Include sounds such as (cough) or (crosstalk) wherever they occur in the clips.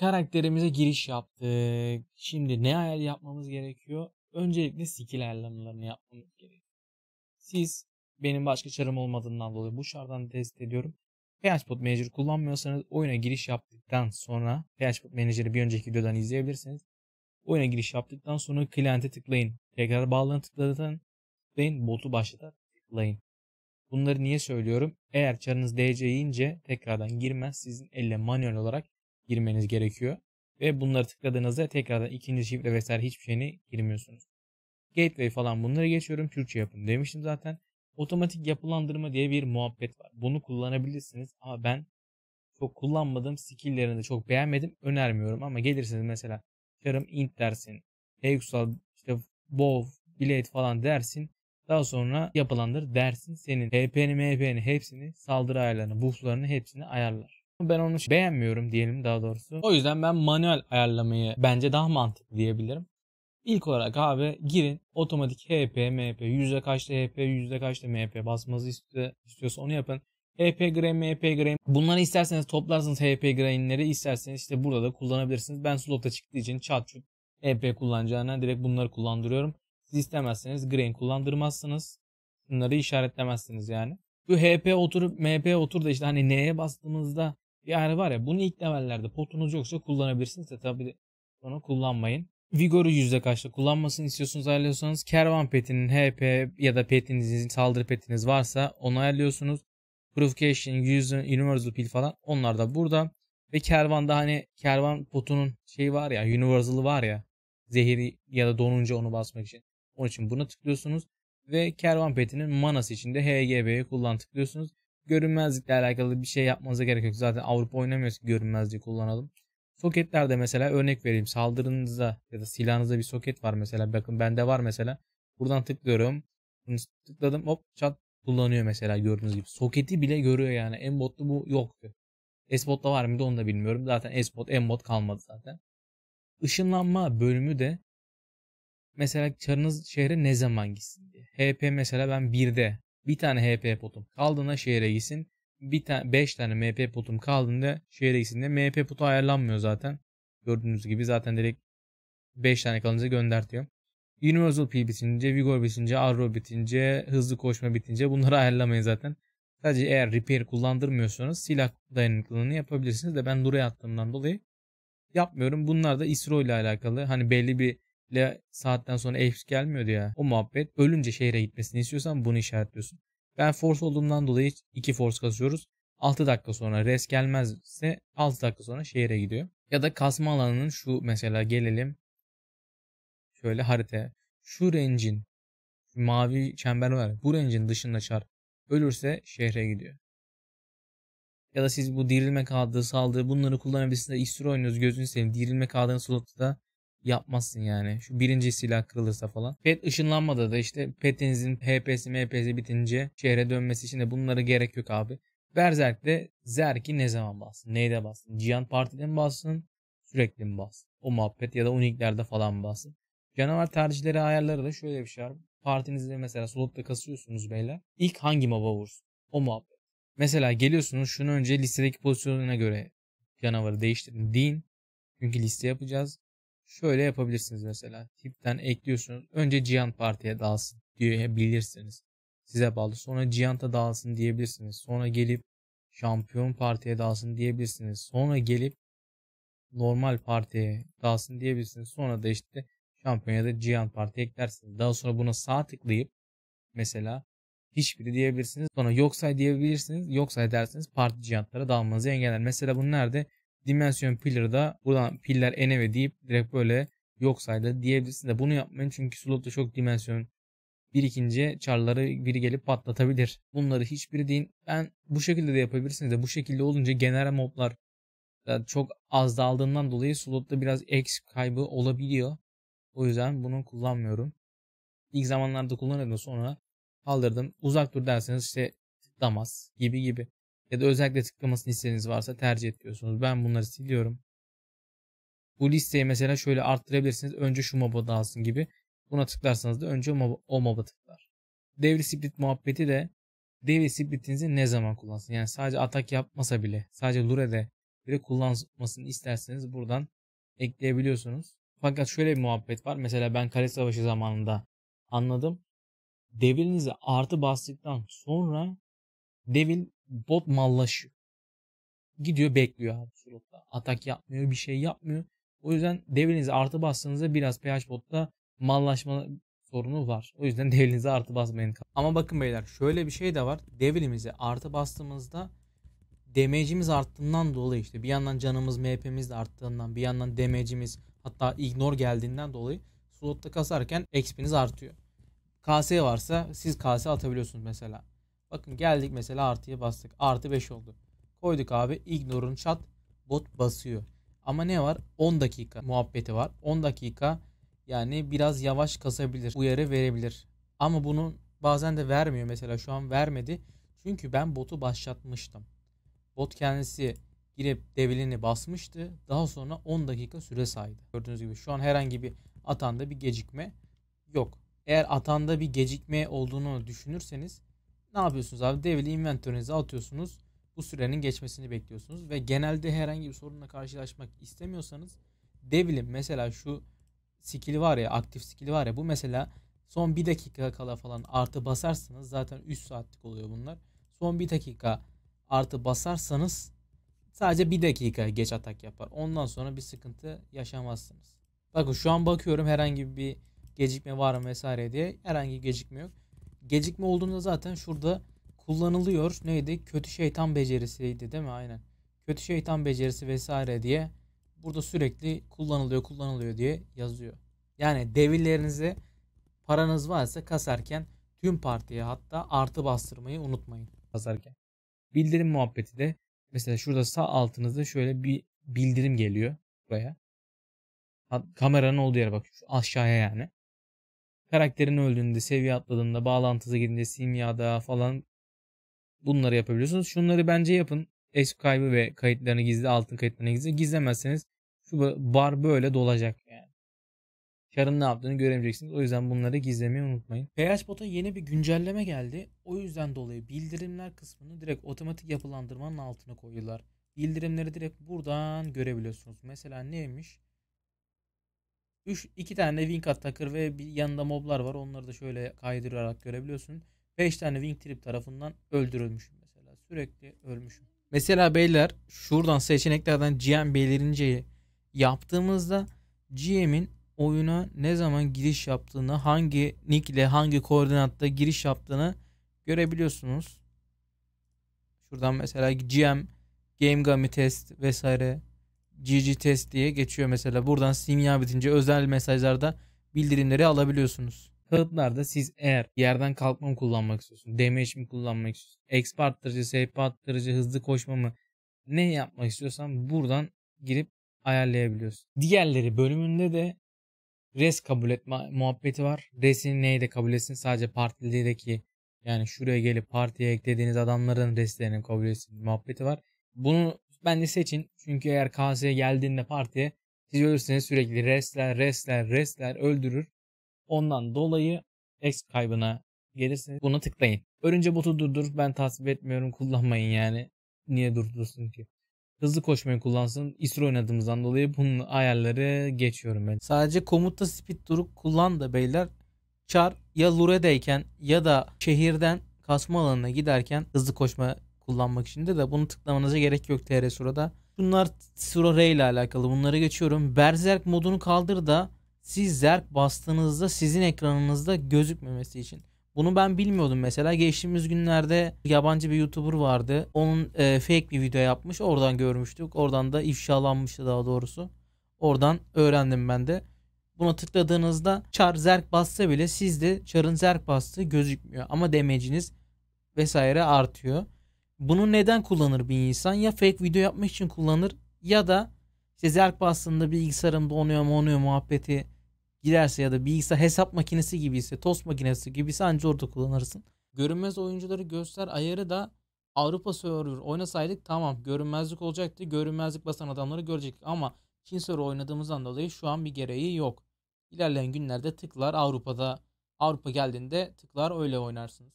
Karakterimize giriş yaptık. Şimdi ne ayar yapmamız gerekiyor? Öncelikle skill ayarlamalarını yapmamız gerekiyor. Siz benim başka çarım olmadığından dolayı bu şardan test ediyorum. PHPod Manager kullanmıyorsanız oyuna giriş yaptıktan sonra PHPod Manager'ı bir önceki videodan izleyebilirsiniz. Oyuna giriş yaptıktan sonra kliente tıklayın. Tekrar bağlanı tıklatın. Tıklayın. Botu başlatar. Tıklayın. Bunları niye söylüyorum? Eğer çarınız DC ince tekrardan girmez. Sizin elle manuel olarak girmeniz gerekiyor. Ve bunları tıkladığınızda tekrardan ikinci şifre vesaire hiçbir şeyini girmiyorsunuz. Gateway falan bunları geçiyorum. Türkçe yapın demiştim zaten. Otomatik yapılandırma diye bir muhabbet var. Bunu kullanabilirsiniz ama ben çok kullanmadım. Skill'lerini de çok beğenmedim. Önermiyorum ama gelirsiniz mesela yarım int dersin. Hexal işte bow, blade falan dersin. Daha sonra yapılandır dersin. Senin HP'ni, MHP'ni hepsini saldırı ayarlarını, buff'larını hepsini ayarlar ben onu beğenmiyorum diyelim daha doğrusu. O yüzden ben manuel ayarlamayı bence daha mantıklı diyebilirim. İlk olarak abi girin otomatik HP, MP, yüzde kaçta HP, yüzde kaçta MP basmanızı istiyorsa onu yapın. HP grain, MP grain. Bunları isterseniz toplarsınız HP grainleri isterseniz işte burada da kullanabilirsiniz. Ben slotta çıktığı için çat çut HP kullanacağına direkt bunları kullandırıyorum. Siz istemezseniz grain kullandırmazsınız. Bunları işaretlemezsiniz yani. Bu HP otur, MP otur da işte hani neye bastığımızda yani var ya bunu ilk levellerde potunuz yoksa kullanabilirsiniz de tabi onu kullanmayın. Vigor'u yüzde kaçta kullanmasını istiyorsunuz ayarlıyorsanız kervan petinin HP ya da petinizin saldırı petiniz varsa onu ayarlıyorsunuz. Provocation, Universal Pil falan onlar da burada. Ve kervanda hani kervan potunun şey var ya Universal'ı var ya zehiri ya da donunca onu basmak için. Onun için buna tıklıyorsunuz. Ve kervan petinin manası için de HGB'yi kullan tıklıyorsunuz görünmezlikle alakalı bir şey yapmanıza gerek yok. Zaten Avrupa oynamıyoruz ki görünmezliği kullanalım. Soketlerde mesela örnek vereyim. Saldırınıza ya da silahınıza bir soket var mesela. Bakın bende var mesela. Buradan tıklıyorum. Bunu tıkladım hop çat kullanıyor mesela gördüğünüz gibi. Soketi bile görüyor yani. Embot'ta bu yoktu. Espot'ta var mıydı onu da bilmiyorum. Zaten esbot Embot kalmadı zaten. Işınlanma bölümü de mesela çarınız şehre ne zaman gitsin diye. HP mesela ben 1'de bir tane HP potum kaldığında şehre gitsin. Bir tane 5 tane MP potum kaldığında şehre gitsin MP potu ayarlanmıyor zaten. Gördüğünüz gibi zaten direkt 5 tane kalınca göndertiyor. Universal P bitince, Vigor bitince, Arrow bitince, hızlı koşma bitince bunları (laughs) ayarlamayın zaten. Sadece eğer repair kullandırmıyorsanız silah dayanıklılığını yapabilirsiniz de ben Nura'ya attığımdan dolayı yapmıyorum. Bunlar da ISRO ile alakalı. Hani belli bir ile saatten sonra Apes gelmiyordu ya. O muhabbet ölünce şehre gitmesini istiyorsan bunu işaretliyorsun. Ben force olduğumdan dolayı 2 force kasıyoruz. 6 dakika sonra res gelmezse 6 dakika sonra şehre gidiyor. Ya da kasma alanının şu mesela gelelim. Şöyle harita. Şu range'in mavi çember var. Bu range'in dışında çar. Ölürse şehre gidiyor. Ya da siz bu dirilme kağıdı saldığı bunları kullanabilirsiniz. İksir oynuyoruz gözünü seveyim. Dirilme kağıdını slotta da yapmazsın yani. Şu birinci silah kırılırsa falan. PET ışınlanmadı da işte PET'inizin HP'si MP'si bitince şehre dönmesi için de bunları gerek yok abi. de Zerk'i ne zaman bassın? Neyde bassın? Cihan Parti'de mi bassın? Sürekli mi bassın? O muhabbet ya da Uniklerde falan bassın? Canavar tercihleri ayarları da şöyle bir şey var. Partinizde mesela solukta kasıyorsunuz beyler. İlk hangi moba vursun? O muhabbet. Mesela geliyorsunuz şunu önce listedeki pozisyonuna göre canavarı değiştirin deyin. Çünkü liste yapacağız. Şöyle yapabilirsiniz mesela. Tipten ekliyorsunuz. Önce Cihan partiye dalsın diyebilirsiniz. Size bağlı. Sonra Cihan'ta dalsın diyebilirsiniz. Sonra gelip şampiyon partiye dalsın diyebilirsiniz. Sonra gelip normal partiye dalsın diyebilirsiniz. Sonra da işte şampiyon ya da Cihan partiye eklersiniz. Daha sonra buna sağ tıklayıp mesela hiçbiri diyebilirsiniz. Sonra yoksa diyebilirsiniz. yoksa dersiniz parti cihantlara dağılmanızı engeller. Mesela bu nerede? dimension pillar'ı da buradan piller eneve deyip direkt böyle yok saydı diyebilirsin de bunu yapmayın çünkü slotta çok dimension ikinci çarları biri gelip patlatabilir. Bunları hiçbiri deyin. Ben bu şekilde de yapabilirsiniz de bu şekilde olunca genel moblar çok az daldığından dolayı slotta biraz X kaybı olabiliyor. O yüzden bunu kullanmıyorum. İlk zamanlarda kullanıyordum sonra kaldırdım. Uzak dur derseniz işte tıklamaz gibi gibi ya da özellikle tıklamasını istediğiniz varsa tercih ediyorsunuz. Ben bunları siliyorum. Bu listeyi mesela şöyle arttırabilirsiniz. Önce şu mob'a dalsın gibi. Buna tıklarsanız da önce o mob'a tıklar. Devri split muhabbeti de devri splitinizi ne zaman kullansın? Yani sadece atak yapmasa bile sadece lure'de bile kullanmasını isterseniz buradan ekleyebiliyorsunuz. Fakat şöyle bir muhabbet var. Mesela ben kale savaşı zamanında anladım. Devilinizi artı bastıktan sonra devil Bot mallaşıyor. Gidiyor bekliyor abi slotta. Atak yapmıyor bir şey yapmıyor. O yüzden devrinizi artı bastığınızda biraz pH botta mallaşma sorunu var. O yüzden (laughs) devrinize artı basmayın. Ama bakın beyler şöyle bir şey de var. Devrimizi artı bastığımızda damage'imiz arttığından dolayı işte bir yandan canımız MP'miz de arttığından bir yandan damage'imiz hatta ignore geldiğinden dolayı slotta kasarken XP'niz artıyor. KS varsa siz KS atabiliyorsunuz mesela. Bakın geldik mesela artıya bastık. Artı 5 oldu. Koyduk abi. ignorun chat bot basıyor. Ama ne var? 10 dakika muhabbeti var. 10 dakika yani biraz yavaş kasabilir. Uyarı verebilir. Ama bunu bazen de vermiyor. Mesela şu an vermedi. Çünkü ben botu başlatmıştım. Bot kendisi girip devilini basmıştı. Daha sonra 10 dakika süre saydı. Gördüğünüz gibi şu an herhangi bir atanda bir gecikme yok. Eğer atanda bir gecikme olduğunu düşünürseniz ne yapıyorsunuz abi? devli inventörünüze atıyorsunuz. Bu sürenin geçmesini bekliyorsunuz ve genelde herhangi bir sorunla karşılaşmak istemiyorsanız devli mesela şu skill'i var ya aktif skill'i var ya bu mesela son bir dakika kala falan artı basarsanız zaten 3 saatlik oluyor bunlar. Son bir dakika artı basarsanız sadece bir dakika geç atak yapar. Ondan sonra bir sıkıntı yaşamazsınız. Bakın şu an bakıyorum herhangi bir gecikme var mı vesaire diye herhangi bir gecikme yok. Gecikme olduğunda zaten şurada kullanılıyor. Neydi? Kötü şeytan becerisiydi değil mi? Aynen. Kötü şeytan becerisi vesaire diye burada sürekli kullanılıyor kullanılıyor diye yazıyor. Yani devirlerinizi paranız varsa kasarken tüm partiye hatta artı bastırmayı unutmayın kasarken. Bildirim muhabbeti de mesela şurada sağ altınızda şöyle bir bildirim geliyor buraya. Kameranın olduğu yere bak aşağıya yani karakterin öldüğünde, seviye atladığında, bağlantısı gidince, simyada falan bunları yapabiliyorsunuz. Şunları bence yapın. Esk kaybı ve kayıtlarını gizli, altın kayıtlarını gizli. Gizlemezseniz şu bar böyle dolacak yani. Karın ne yaptığını göremeyeceksiniz. O yüzden bunları gizlemeyi unutmayın. PH PHBot'a yeni bir güncelleme geldi. O yüzden dolayı bildirimler kısmını direkt otomatik yapılandırmanın altına koyuyorlar. Bildirimleri direkt buradan görebiliyorsunuz. Mesela neymiş? Üç, iki tane de wing attacker ve bir yanında moblar var. Onları da şöyle kaydırarak görebiliyorsun. 5 tane wing trip tarafından öldürülmüşüm mesela. Sürekli ölmüşüm. Mesela beyler şuradan seçeneklerden GM belirinceyi yaptığımızda GM'in oyuna ne zaman giriş yaptığını, hangi nick ile hangi koordinatta giriş yaptığını görebiliyorsunuz. Şuradan mesela GM, Game Gummy Test vesaire GG test diye geçiyor mesela. Buradan sinyal bitince özel mesajlarda bildirimleri alabiliyorsunuz. Kağıtlarda siz eğer yerden kalkma mı kullanmak istiyorsun? Damage mi kullanmak istiyorsun? Exp arttırıcı, save arttırıcı, hızlı koşma mı? Ne yapmak istiyorsan buradan girip ayarlayabiliyorsun. Diğerleri bölümünde de res kabul etme muhabbeti var. Resini neyde kabul etsin? Sadece partilideki yani şuraya gelip partiye eklediğiniz adamların reslerini kabul etsin muhabbeti var. Bunu ben de seçin. Çünkü eğer KS'ye geldiğinde parti, siz ölürseniz sürekli restler, restler, restler öldürür. Ondan dolayı X kaybına gelirseniz buna tıklayın. Örünce botu durdur. Ben tasvip etmiyorum. Kullanmayın yani. Niye durdursun ki? Hızlı koşmayı kullansın. ISRO oynadığımızdan dolayı bunun ayarları geçiyorum ben. Sadece komutta speed durup kullan da beyler. Char ya Lure'deyken ya da şehirden kasma alanına giderken hızlı koşma kullanmak için de de bunu tıklamanıza gerek yok TR Sura'da. Bunlar Sura Ray ile alakalı. Bunları geçiyorum. Berserk modunu kaldır da siz zerk bastığınızda sizin ekranınızda gözükmemesi için. Bunu ben bilmiyordum mesela. Geçtiğimiz günlerde yabancı bir YouTuber vardı. Onun e, fake bir video yapmış. Oradan görmüştük. Oradan da ifşalanmıştı daha doğrusu. Oradan öğrendim ben de. Buna tıkladığınızda çar zerk bassa bile sizde çarın zerk bastığı gözükmüyor. Ama demeciniz vesaire artıyor bunu neden kullanır bir insan? Ya fake video yapmak için kullanır ya da işte zerk bastığında bilgisayarımda oynuyor mu oynuyor muhabbeti giderse ya da bilgisayar hesap makinesi gibi ise tost makinesi gibi ise anca orada kullanırsın. Görünmez oyuncuları göster ayarı da Avrupa Server oynasaydık tamam görünmezlik olacaktı. Görünmezlik basan adamları görecektik ama Çin Server oynadığımızdan dolayı şu an bir gereği yok. İlerleyen günlerde tıklar Avrupa'da Avrupa geldiğinde tıklar öyle oynarsınız.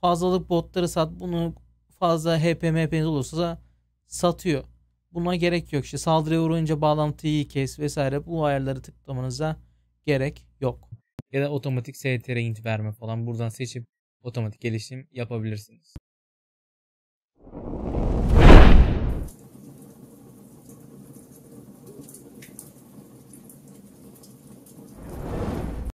Fazlalık botları sat bunu fazla HP MHP'niz olursa satıyor. Buna gerek yok. İşte saldırıya uğrayınca bağlantıyı kes vesaire bu ayarları tıklamanıza gerek yok. Ya da otomatik STR int verme falan buradan seçip otomatik gelişim yapabilirsiniz.